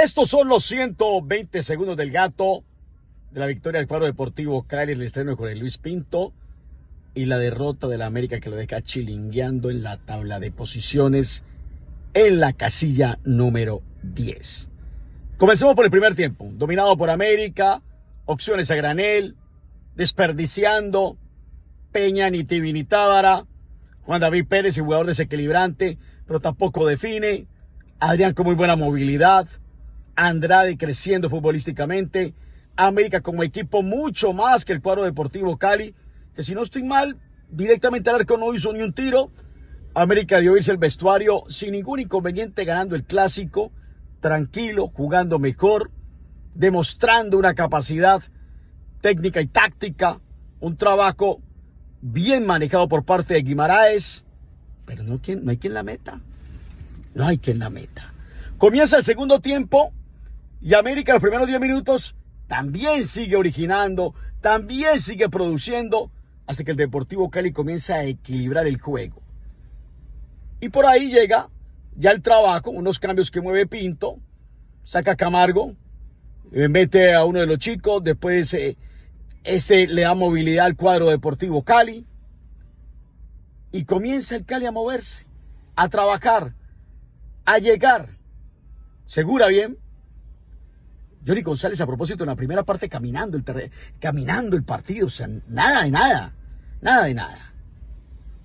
Estos son los 120 segundos del gato de la victoria del cuadro deportivo en el estreno con el Luis Pinto y la derrota de la América que lo deja chilingueando en la tabla de posiciones en la casilla número 10. Comencemos por el primer tiempo, dominado por América, opciones a granel, desperdiciando, Peña ni Tibi ni Tábara, Juan David Pérez, y jugador desequilibrante, pero tampoco define, Adrián con muy buena movilidad, Andrade creciendo futbolísticamente. América como equipo mucho más que el cuadro deportivo Cali, que si no estoy mal, directamente al arco no hizo ni un tiro. América dio irse el vestuario sin ningún inconveniente ganando el clásico, tranquilo, jugando mejor, demostrando una capacidad técnica y táctica, un trabajo bien manejado por parte de Guimaraes, pero no, no hay quien la meta, no hay quien la meta. Comienza el segundo tiempo, y América los primeros 10 minutos también sigue originando, también sigue produciendo, hasta que el Deportivo Cali comienza a equilibrar el juego. Y por ahí llega ya el trabajo, unos cambios que mueve Pinto, saca Camargo, eh, mete a uno de los chicos, después eh, este le da movilidad al cuadro Deportivo Cali. Y comienza el Cali a moverse, a trabajar, a llegar. Segura bien, Johnny González, a propósito, en la primera parte caminando el, terreno, caminando el partido. O sea, nada de nada. Nada de nada.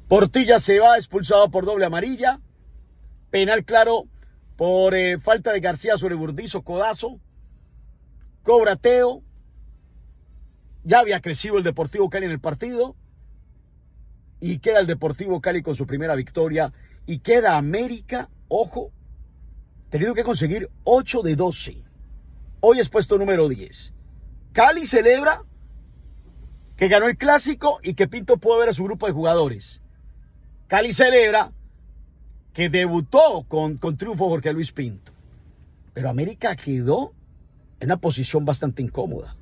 Portilla se va expulsado por doble amarilla. Penal claro por eh, falta de García sobre Burdizo, codazo. Cobrateo. Ya había crecido el Deportivo Cali en el partido. Y queda el Deportivo Cali con su primera victoria. Y queda América, ojo, tenido que conseguir 8 de 12. Hoy es puesto número 10. Cali celebra que ganó el clásico y que Pinto pudo ver a su grupo de jugadores. Cali celebra que debutó con, con triunfo Jorge Luis Pinto. Pero América quedó en una posición bastante incómoda.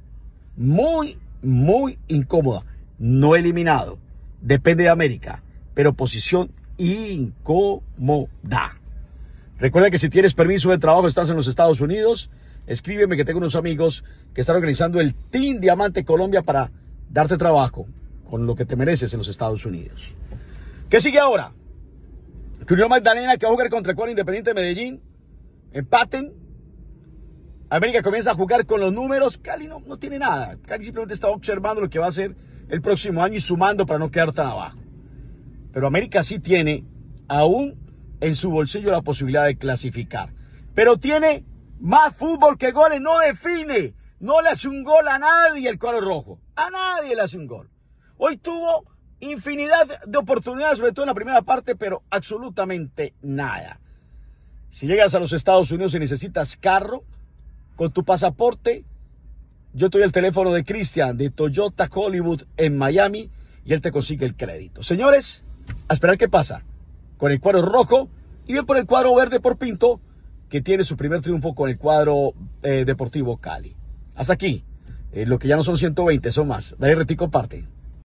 Muy, muy incómoda. No eliminado. Depende de América. Pero posición incómoda. Recuerda que si tienes permiso de trabajo, estás en los Estados Unidos, escríbeme que tengo unos amigos que están organizando el Team Diamante Colombia para darte trabajo con lo que te mereces en los Estados Unidos. ¿Qué sigue ahora? Curio Magdalena que va a jugar contra el Independiente de Medellín. Empaten. América comienza a jugar con los números. Cali no, no tiene nada. Cali simplemente está observando lo que va a hacer el próximo año y sumando para no quedar tan abajo. Pero América sí tiene aún en su bolsillo la posibilidad de clasificar. Pero tiene más fútbol que goles, no define, no le hace un gol a nadie el cuadro rojo, a nadie le hace un gol. Hoy tuvo infinidad de oportunidades, sobre todo en la primera parte, pero absolutamente nada. Si llegas a los Estados Unidos y necesitas carro, con tu pasaporte, yo doy el teléfono de Cristian de Toyota Hollywood en Miami y él te consigue el crédito. Señores, a esperar qué pasa con el cuadro rojo y bien por el cuadro verde por Pinto, que tiene su primer triunfo con el cuadro eh, deportivo Cali. Hasta aquí, eh, lo que ya no son 120, son más. Dale retico parte.